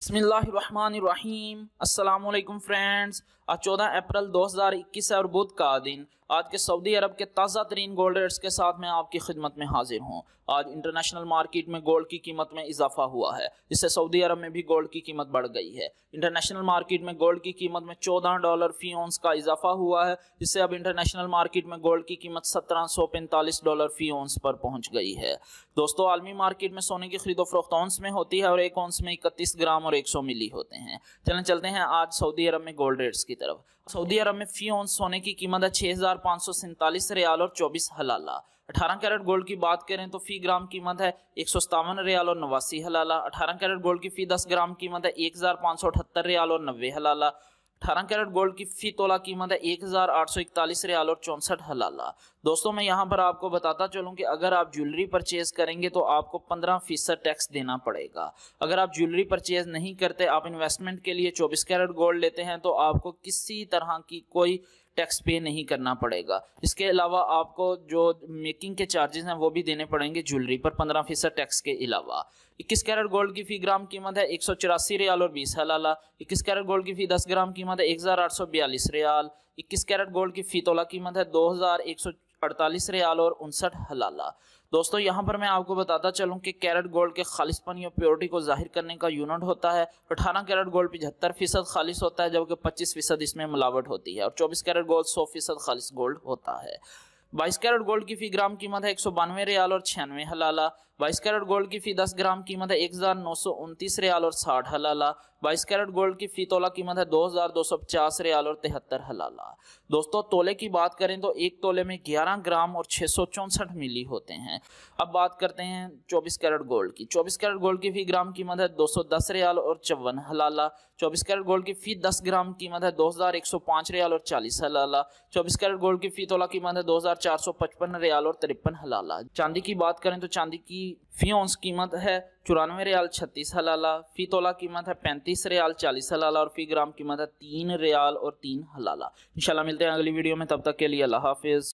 بسم اللہ الرحمن الرحیم السلام علیکم فرینڈز چودہ اپریل دو ہزار اکیس اور بدھ کا دن آج کے کے کے سعودی عرب تازہ ترین گولڈ ریٹس ساتھ میں آپ کی خدمت میں حاضر ہوں آج انٹرنیشنل مارکیٹ میں گولڈ کی قیمت میں اضافہ ہوا ہے جس سے سعودی عرب میں بھی گولڈ کی قیمت بڑھ گئی ہے انٹرنیشنل مارکیٹ میں گولڈ کی قیمت میں چودہ ڈالر فی اونس کا اضافہ ہوا ہے جس سے اب انٹرنیشنل مارکیٹ میں گولڈ کی قیمت سترہ سو پینتالیس ڈالر فی اونس پر پہنچ گئی ہے دوستو عالمی مارکیٹ میں سونے کی خرید و فروخت میں ہوتی ہے اور ایک اونس میں اکتیس گرام اور ایک سو ملی ہوتے ہیں چلیں چلتے ہیں آج سعودی عرب میں گولڈ ریٹس کی طرف سعودی عرب میں فی اونس سونے کی قیمت ہے چھہ زار پانسو سنتالیس ریال اور چوبیس حلالہ اٹھارہ کیرٹ گولڈ کی بات کریں تو فی گرام قیمت ہے ایک سو ستاون ریال اور نواسی حلالہ اٹھارہ کیرٹ گولڈ کی فی دس گرام قیمت ہے ایک زار پانسو اٹھتر ریال اور نوے حلالہ اٹھارہ کیرٹ گولڈ کی فی تولہ قیمت ہے ایک ہزار آٹھ سو اکتالیس ریال اور چونسٹھ حلالہ دوستوں میں یہاں پر آپ کو بتاتا چلوں کہ اگر آپ جولری پرچیز کریں گے تو آپ کو پندرہ فیصد ٹیکس دینا پڑے گا اگر آپ جولری پرچیز نہیں کرتے آپ انویسٹمنٹ کے لیے چوبیس کیرٹ گولڈ لیتے ہیں تو آپ کو کسی طرح کی کوئی ٹیکس پے نہیں کرنا پڑے گا اس کے علاوہ آپ کو جو میکنگ کے چارجز ہیں وہ بھی دینے پڑیں گے جولری پر پندرہ فیصد ٹیکس کے علاوہ اکیس کیرٹ گولڈ کی فی گرام قیمت ہے ایک سو چوراسی ریال اور بیس حلالہ اکیس کیرٹ گولڈ کی فی دس گرام قیمت ہے ایک ہزار آٹھ سو بیالیس ریال اکیس کیرٹ گولڈ کی فی تولہ قیمت ہے دو ہزار ایک سو اڑتالیس ریال اور انسٹھ حلالہ دوستو یہاں پر میں آپ کو بتاتا چلوں کہ کیرٹ گولڈ کے خالص پن اور پیورٹی کو ظاہر کرنے کا یونٹ ہوتا ہے اٹھارہ کیرٹ گولڈ پچہتر فیصد خالص ہوتا ہے جبکہ پچیس فیصد اس میں ملاوٹ ہوتی ہے اور چوبیس کیرٹ گولڈ سو فیصد خالص گولڈ ہوتا ہے بائیس کیرٹ گولڈ کی فی گرام قیمت ہے ایک سو بانوے ریال اور چھیانوے حلالہ بائیس کیرٹ گولڈ کی فی دس گرام قیمت ہے ایک ہزار نو سو انتیس ریال اور ساٹھ حلالہ بائیس کیرٹ گولڈ کی فی تولہ قیمت ہے دو ہزار دو سو پچاس ریال اور تہتر حلالہ دوستو تولے کی بات کریں تو ایک تولے میں گیارہ گرام اور چھ سو چونسٹھ ملی ہوتے ہیں اب بات کرتے ہیں چوبیس کیرٹ گولڈ کی چوبیس کیرٹ گولڈ کی فی گرام قیمت ہے دو سو دس ریال اور چون حلالہ چوبیس کیرٹ گولڈ کی فی دس گرام قیمت ہے دو ہزار ایک سو پانچ ریال اور چالیس حلالہ چوبیس کیرٹ گولڈ کی فی تولہ قیمت ہے دو ہزار چار سو پچپن ریال اور ترپن حلالہ چاندی کی بات کریں تو چاندی کی فی اونس قیمت ہے چورانوے ریال چھتیس حلالہ فی تولہ قیمت ہے پینتیس ریال چالیس حلالہ اور فی گرام قیمت ہے تین ریال اور تین حلالہ انشاءاللہ ملتے ہیں اگلی ویڈیو میں تب تک کے لیے اللہ حافظ